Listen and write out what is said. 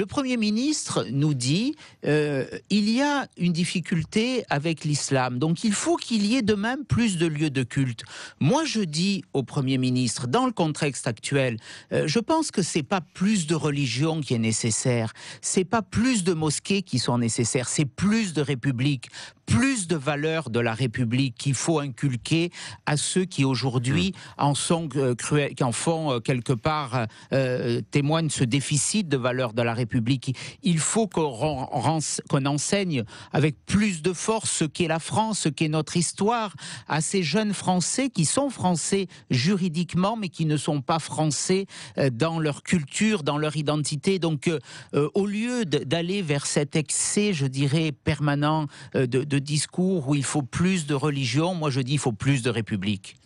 Le Premier ministre nous dit euh, il y a une difficulté avec l'islam, donc il faut qu'il y ait de même plus de lieux de culte. Moi, je dis au Premier ministre, dans le contexte actuel, euh, je pense que c'est pas plus de religion qui est nécessaire, c'est pas plus de mosquées qui sont nécessaires, c'est plus de républiques plus de valeurs de la République qu'il faut inculquer à ceux qui aujourd'hui en sont euh, cruels, qui en font euh, quelque part euh, témoignent ce déficit de valeurs de la République. Il faut qu'on enseigne avec plus de force ce qu'est la France, ce qu'est notre histoire à ces jeunes Français qui sont Français juridiquement, mais qui ne sont pas Français dans leur culture, dans leur identité. Donc, au lieu d'aller vers cet excès, je dirais permanent de de discours où il faut plus de religion. Moi, je dis il faut plus de république.